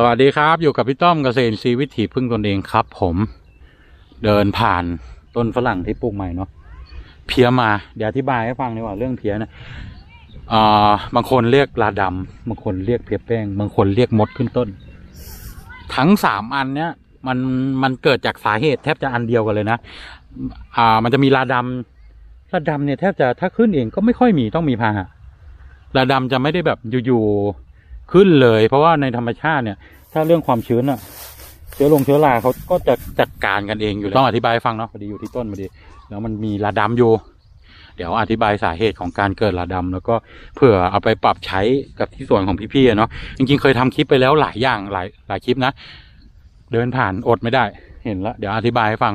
สวัสดีครับ อยู่กับพี่ต้อมเกษตรชีวิถีพึ่งตนเองครับ ผม เดินผ่านต้นฝรั่งที่ปลูกใหม่เนาะเพียมาเดี๋ยวอธิบายให้ฟังดีกว่าเรื่องเพียนะอ่าบางคนเรียกลาดำบางคนเรียกเพียแป้งบางคนเรียกมดขึ้นต้น ทั้งสามอันเนี้ยมันมันเกิดจากสาเหตุ แทบจะอันเดียวกันเลยนะอ่ามันจะมีลาดำลาดำเนี่ย แทบจะถ้าขึ้นเองก็ไม่ค่อยมีต้องมีพาหะลาดำจะไม่ได้แบบอยู่ขึ้นเลย เพราะว่าในธรรมชาติเนี่ยถ้าเรื่องความชื้นอะเชื้อลงเชื้อราเขาก็จะจัดการกันเอง อยู่แล้วต้องอธิบายฟังเนาะพอดีอยู่ที่ต้นพอดี แล้วมันมีระดำอยู่ เดี๋ยวอธิบายสาเหตุของการเกิดระดำแล้วก็เผื่อเอาไปปรับใช้กับที่ส่วนของพี่ๆเนาะจริงๆ เคยทำคลิปไปแล้วหลายอย่างหลาย หลายคลิปนะ เดินผ่านอดไม่ได้เห็นแล้วเดี๋ยวอธิบายให้ฟัง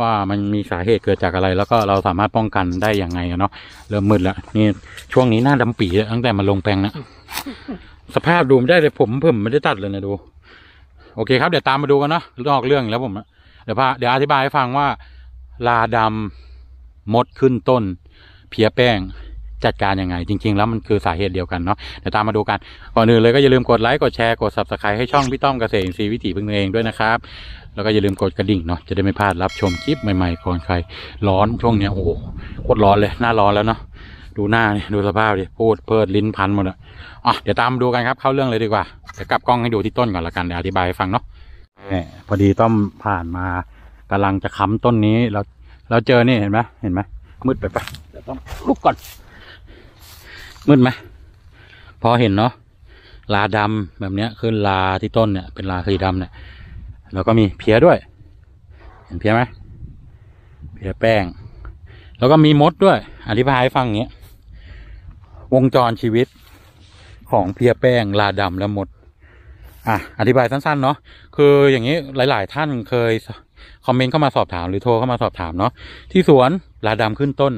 ว่ามันมีสาเหตุเกิดจากอะไร แล้วก็เราสามารถป้องกันได้อย่างไงเนาะเริ่มมืดแล้วนี่ช่วงนี้หน้าดำปีตั้งแต่มาลงแปลงนะสภาพดูไม่ได้เลย ผมผมไม่ได้ตัดเลยนะดู โอเคครับเดี๋ยวตามมาดูกันเนาะนอกเรื่องแล้วผมเดี๋ยวพาเดี๋ยวอธิบายให้ฟังว่าลาดำมดขึ้นต้น เพียแป้ง จัดการยังไงจริงๆแล้วมันคือสาเหตุเดียวกันเนาะเดี๋ยวตามมาดูกันก่อนอื่นเลยก็อย่าลืมกดไลค์กดแชร์กดซับสไครต์ให้ช่องพี่ต้อมเกษตรอรีวิถีพึ่งเองด้วยนะครับ แล้วก็อย่าลืมกดกระดิ่งเนาะจะได้ไม่พลาดรับชมคลิปใหม่ๆ ก่อนใคร ร้อนช่วงเนี้ยโอ้โหโคตรร้อนเลย หน้าร้อนแล้วเนาะดูหน้าดูสภาพดิพูดเพิดลิ้นพันหมดอ่ะอ่ะเดี๋ยวตามดูกันครับ เข้าเรื่องเลยดีกว่าเดี๋ยวกลับกล้องให้ดูที่ต้นก่อนละกันเดี๋ยวอธิบายให้ฟังเนาะพอดีต้อมผ่านมากำลังจะค้าต้นนี้เราเราเจอนี่เห็นไหมเห็นไหมมืดไปไปเดี๋ยวต้องลุกก่อน มืดไหมพอเห็นเนาะลาดำแบบเนี้ยขึ้นลาที่ต้นเนี่ยเป็นลาสีดำเนี่ย แล้วก็มีเพียด้วย เห็นเพียไหมเพียแป้งแล้วก็มีมดด้วยอธิบายให้ฟังอย่างเงี้ยวงจรชีวิตของเพียแป้งลาดำและหมด อ่ะ อธิบายสั้น ๆ เนาะ คืออย่างนี้หลาย ๆ ท่านเคยคอมเมนต์เข้ามาสอบถามหรือโทรเข้ามาสอบถามเนาะ ที่สวนลาดำขึ้นต้น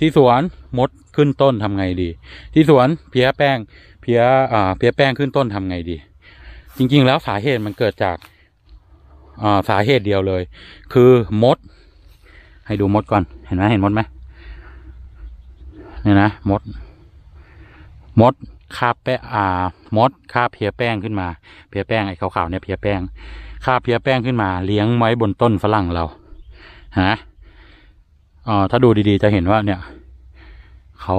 ที่สวนมดขึ้นต้นทำไงดี ที่สวนเพียแป้งเพียอ่าเพียแป้งขึ้นต้นทำไงดี จริง ๆแล้วสาเหตุมันเกิดจากอ่าสาเหตุเดียวเลย คือมด ให้ดูมดก่อน เห็นไหมเห็นมดไหมเนี่ยนะมดมดคาบแป้อ่ามดคาบเพียแป้งขึ้นมาเพียแป้งไอ้ขาวๆเนี่ยเพียแป้งคาบเพียแป้งขึ้นมาเลี้ยงไว้บนต้นฝรั่งเราฮะอ๋อถ้าดูดีๆจะเห็นว่าเนี่ยเขา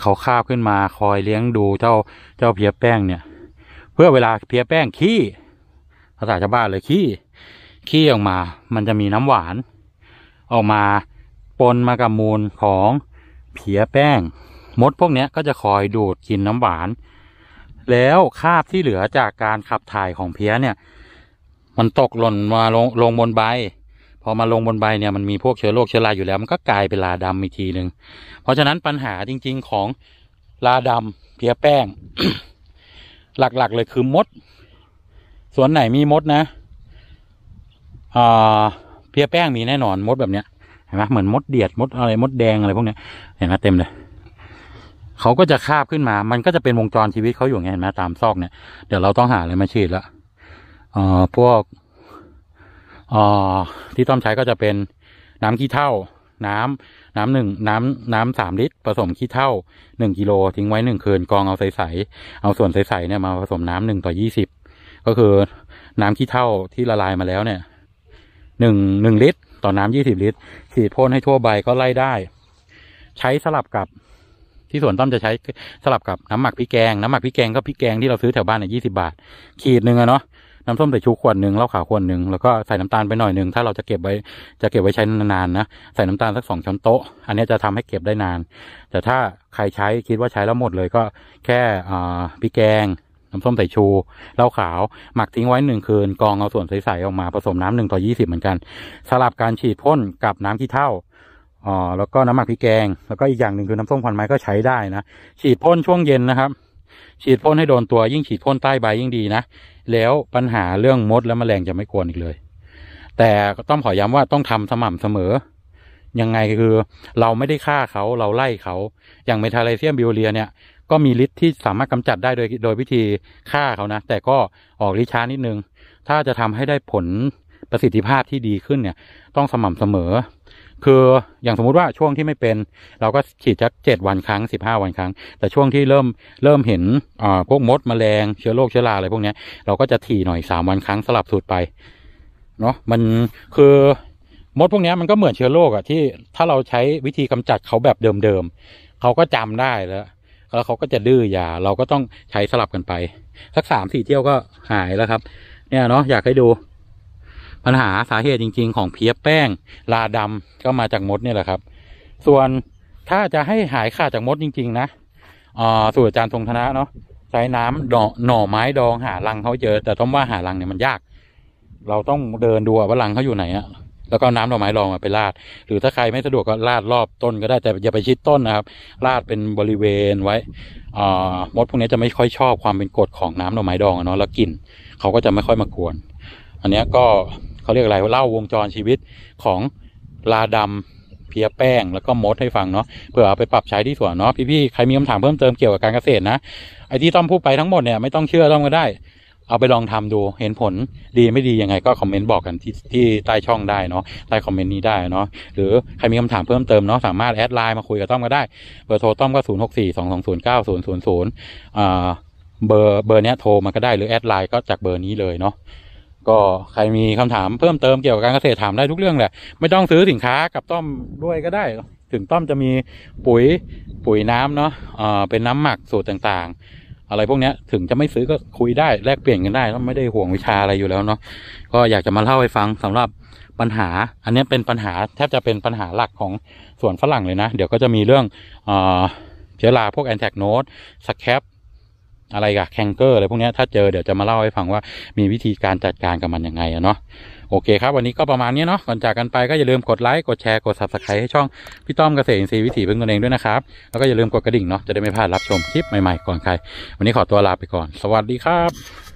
เขาคาบขึ้นมา คอยเลี้ยงดูเจ้าเจ้าเพียแป้งเนี่ย เพื่อเวลาเพียแป้งขี้ภาษาชาวบ้านเลยขี้ขี้ออกมามันจะมีน้ำหวาน ออกมาปนมากับมูลของเพียแป้งมด พวกนี้ก็จะคอยดูดกินน้ำหวาน แล้วคาบที่เหลือจากการขับถ่ายของเพี้ยเนี่ย มันตกหล่นมาลง ลง บน ใบ พอ มาลงบนใบเนี่ยมัน มี พวกเชื้อโรคเชื้อราอยู่แล้ว มันก็กลาย เป็นลาดำอีกทีหนึ่ง เพราะฉะนั้นปัญหาจริง ๆของลาดำเพี้ยแป้ง หลักๆเลยคือมดสวนไหนมีมดนะเพี้ยแป้งมีแน่นอนมด แบบเนี้ยเห็นไหมเหมือนมดเดียดมด อะไร มดแดงอะไรพวกเนี้ยเห็นไหมเต็มเลยเขาก็จะคาบขึ้นมา มันก็จะเป็นวงจรชีวิตเขาอยู่ไงเห็นไหมตามซอกเนี่ย เดี๋ยวเราต้องหาอะไรมาฉีดละเอ่อพวกเอ่อที่ต้อมใช้ก็จะเป็นน้ำขี้เท่า น้ำ น้ำหนึ่ง น้ำน้ำสามลิตรผสมขี้เท่าหนึ่งกิโลทิ้งไว้หนึ่งคืนกองเอาใสๆเอาส่วนใสๆเนี่ยมาผสมน้ำหนึ่งต่อยี่สิบ ก็คือน้ำขี้เท่าที่ละลายมาแล้วเนี่ยหนึ่งหนึ่งลิตร ต่อน้ำยี่สิบลิตรฉีดพ่นให้ทั่วใบก็ไล่ได้ ใช้สลับกับที่สวนต้อมจะใช้สลับกับน้ำหมักพริกแกงน้ำหมักพริกแกงก็พริกแกงที่เราซื้อแถวบ้านเนี่ยยี่สิบาทขีดหนึ่งอะเนาะน้ำส้มสายชูขวดหนึ่งเหล้าขาวขวดหนึ่งแล้วก็ใส่น้ำตาลไปหน่อยหนึ่งถ้าเราจะเก็บไว้จะเก็บไว้ใช้นานๆนะใส่น้ำตาลสักสองช้อนโต๊ะอันนี้จะทำให้เก็บได้นาน แต่ถ้าใครใช้คิดว่าใช้แล้วหมดเลยก็แค่พริกแกง น้ำส้มสายชูเหล้าขาวหมักทิ้งไว้หนึ่งคืนกองเอาส่วนใสๆออกมาผสมน้ำหนึ่งต่อยี่สิบเหมือนกันสลับการฉีดพ่นกับน้ำที่เท่าอ๋อแล้วก็น้ำหมักพริกแกงแล้วก็อีกอย่างหนึ่งคือน้ำส้มควันไม้ก็ใช้ได้นะฉีดพ่นช่วงเย็นนะครับ ฉีดพ่นให้โดนตัวยิ่งฉีดพ่นใต้ใบยิ่งดีนะ แล้วปัญหาเรื่องมดและแมลงจะไม่กวนอีกเลย แต่ก็ต้องขอย้ำว่าต้องทำสม่ำเสมอยังไงคือเราไม่ได้ฆ่าเขาเราไล่เขา อย่างเมทาไลเซียมบิวเลียเนี่ยก็มีฤทธิ์ที่สามารถกำจัดได้โดยโดยวิธีฆ่าเขานะ แต่ก็ออกฤทธิ์ช้านิดนึงถ้าจะทำให้ได้ผลประสิทธิภาพที่ดีขึ้นเนี่ย ต้องสม่ำเสมอคืออย่างสมมุติว่าช่วงที่ไม่เป็น เราก็ฉีดจักเจ็ดวันครั้งสิบห้าวันครั้ง แต่ช่วงที่เริ่มเริ่มเห็นอ่พวกมดมแมลงเชื้อโรคเชื้อราอะไรพวกนี้เราก็จะถี่หน่อยสามวันครั้งสลับสูตรไปเนาะมันคือมดพวกนี้มันก็เหมือนเชื้อโรคอะที่ถ้าเราใช้วิธีกำจัดเขาแบบเดิมๆเขาก็จำได้แล้ว แล้วเขาก็จะดื้อยาเราก็ต้องใช้สลับกันไปสักสามสี่เที่ยวก็หายแล้วครับ เนี่ยเนาะอยากให้ดูปัญหาสาเหตุจริงๆของเพี้ยแป้งลาดำก็มาจากมดเนี่ยแหละ ครับ ส่วนถ้าจะให้หาย ขาดจากมดจริง ๆ นะสูตรอาจารย์ทรงธนะเนาะ ใช้น้ำหน่อไม้ดอง หารังเขาเจอ แต่ต้องว่าหารังเนี่ยมันยาก เราต้องเดินดูว่ารังเขาอยู่ไหนอะแล้วก็น้ำดอกไม้รองไปราด หรือถ้าใครไม่สะดวกก็ราดรอบต้นก็ได้ แต่อย่าไปชิดต้นนะครับราดเป็นบริเวณไว้อมดพวกนี้จะไม่ค่อยชอบความเป็นกรดของน้ำดอกไม้ดองเนาะ แล้วกลิ่นเขาก็จะไม่ค่อยมากวนอันนี้ก็เขาเรียกอะไรเล่าวงจรชีวิตของ ลาดำเพียแป้งแล้วก็มดให้ฟัง เนาะเพื่อ เอาไปปรับใช้ที่สวนเนาะพี่ๆใคร มีคำถาม เพิ่ม เติมเกี่ยวกับ การเกษตรนะ ไอ้ ที่ต้อมพูด ไป ทั้ง หมด เนี่ย ไม่ต้องเชื่อต้อมก็ได้ เอาไปลองทำดูเห็นผลดีไม่ดียังไงก็ คอมเมนต์บอกกันที่ที่ใต้ช่องได้เนาะใต้คอมเมนต์นี้ได้เนาะหรือใครมีคำถามเพิ่มเติมเนาะสามารถแอดไลน์มาคุยกับต้อมก็ได้เบอร์โทรต้อมก็ศูนย์หกสี่สองสองศูนย์เก้าศูนย์ศูนย์ศูนย์เบอร์เบอร์เนี้ยโทรมาก็ได้หรือแอดไลน์ก็จากเบอร์นี้เลยเนาะก็ใครมีคำถามเพิ่มเติมเกี่ยวกับการเกษตรถามได้ทุกเรื่องแหละไม่ต้องซื้อสินค้ากับต้อมด้วยก็ได้ ถึงต้อมจะมีปุ๋ยปุ๋ยน้ำเนาะเป็นน้ำหมักสูตรต่างๆ อะไรพวกนี้ถึงจะไม่ซื้อก็คุยได้แลกเปลี่ยนกันได้แลไม่ได้ห่วงวิชาอะไรอยู่แล้วเนาะก็อยากจะมาเล่าให้ฟังสำหรับปัญหา อันนี้เป็นปัญหาแทบจะเป็นปัญหาหลักของสวนฝรั่งเลยนะ เดี๋ยวก็จะมีเรื่องเชื้อราพวกแอนแทกโนดสแคปอะไรกับแคงเกอร์อะไรพวกนี้ถ้าเจอเดี๋ยว จะมาเล่าให้ฟังว่ามีวิธีการจัดการกับมันยังไงอะเนาะโอเคครับ วันนี้ก็ประมาณนี้เนาะก่อนจากกันไปก็อย่าลืมกดไลค์กดแชร์กดซับสไครต์ให้ช่องพี่ต้อมเกษตรอินทรีย์ วิถีพึ่งตนเองด้วยนะครับ แล้วก็อย่าลืมกดกระดิ่งเนาะจะได้ไม่พลาดรับชม คลิปใหม่ ๆ ก่อนใคร วันนี้ขอตัวลาไปก่อน สวัสดีครับ